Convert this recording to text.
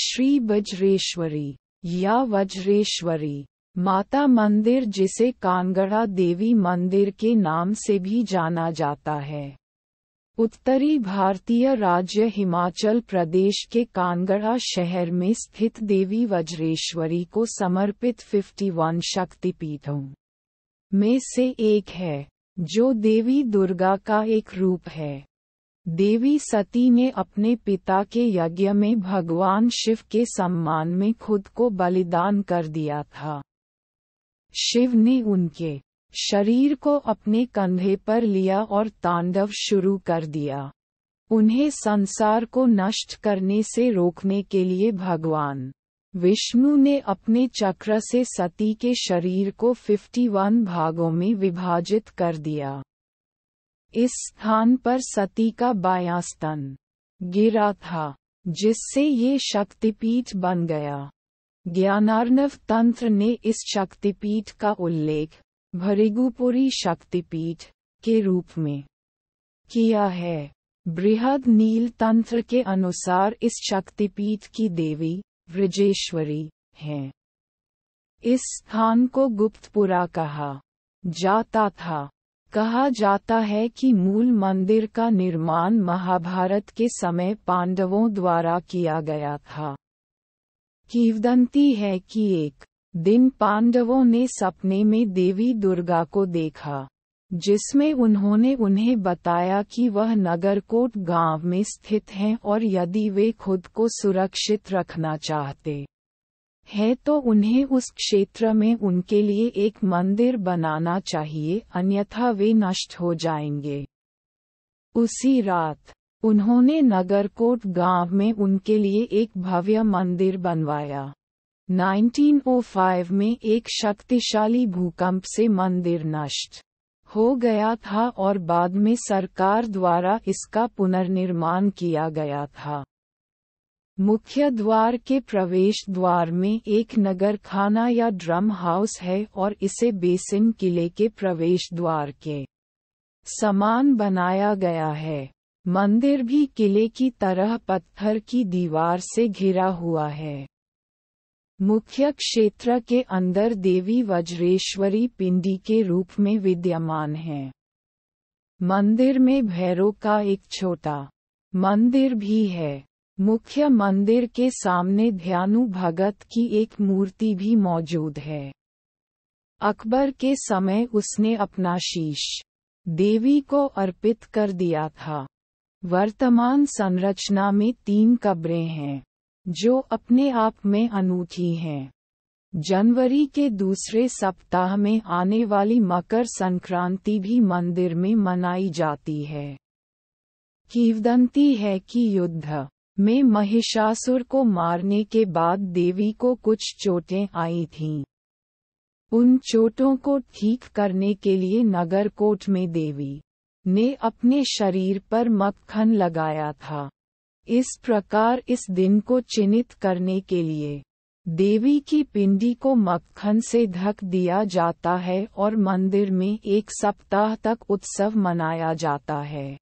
श्री वज्रेश्वरी या वज्रेश्वरी माता मंदिर जिसे कांगड़ा देवी मंदिर के नाम से भी जाना जाता है उत्तरी भारतीय राज्य हिमाचल प्रदेश के कांगड़ा शहर में स्थित देवी वज्रेश्वरी को समर्पित 51 शक्तिपीठों में से एक है जो देवी दुर्गा का एक रूप है देवी सती ने अपने पिता के यज्ञ में भगवान शिव के सम्मान में खुद को बलिदान कर दिया था शिव ने उनके शरीर को अपने कंधे पर लिया और तांडव शुरू कर दिया उन्हें संसार को नष्ट करने से रोकने के लिए भगवान विष्णु ने अपने चक्र से सती के शरीर को 51 भागों में विभाजित कर दिया इस स्थान पर सती का बायास्तन गिरा था जिससे ये शक्तिपीठ बन गया ज्ञानार्णव तंत्र ने इस शक्तिपीठ का उल्लेख भरिगुपुरी शक्तिपीठ के रूप में किया है बृहद नील तंत्र के अनुसार इस शक्तिपीठ की देवी वृजेश्वरी है इस स्थान को गुप्तपुरा कहा जाता था कहा जाता है कि मूल मंदिर का निर्माण महाभारत के समय पांडवों द्वारा किया गया था किवदंती है कि एक दिन पांडवों ने सपने में देवी दुर्गा को देखा जिसमें उन्होंने उन्हें बताया कि वह नगरकोट गांव में स्थित हैं और यदि वे खुद को सुरक्षित रखना चाहते है तो उन्हें उस क्षेत्र में उनके लिए एक मंदिर बनाना चाहिए अन्यथा वे नष्ट हो जाएंगे उसी रात उन्होंने नगरकोट गांव में उनके लिए एक भव्य मंदिर बनवाया 1905 में एक शक्तिशाली भूकंप से मंदिर नष्ट हो गया था और बाद में सरकार द्वारा इसका पुनर्निर्माण किया गया था मुख्य द्वार के प्रवेश द्वार में एक नगर खाना या ड्रम हाउस है और इसे बेसिन किले के प्रवेश द्वार के समान बनाया गया है मंदिर भी किले की तरह पत्थर की दीवार से घिरा हुआ है मुख्य क्षेत्र के अंदर देवी वज्रेश्वरी पिंडी के रूप में विद्यमान है मंदिर में भैरों का एक छोटा मंदिर भी है मुख्य मंदिर के सामने ध्यानु भगत की एक मूर्ति भी मौजूद है अकबर के समय उसने अपना शीश देवी को अर्पित कर दिया था वर्तमान संरचना में तीन कब्रें हैं जो अपने आप में अनूठी हैं जनवरी के दूसरे सप्ताह में आने वाली मकर संक्रांति भी मंदिर में मनाई जाती है कीवदंती है कि युद्ध में महिषासुर को मारने के बाद देवी को कुछ चोटें आई थीं। उन चोटों को ठीक करने के लिए नगर कोट में देवी ने अपने शरीर पर मक्खन लगाया था इस प्रकार इस दिन को चिन्हित करने के लिए देवी की पिंडी को मक्खन से ढक दिया जाता है और मंदिर में एक सप्ताह तक उत्सव मनाया जाता है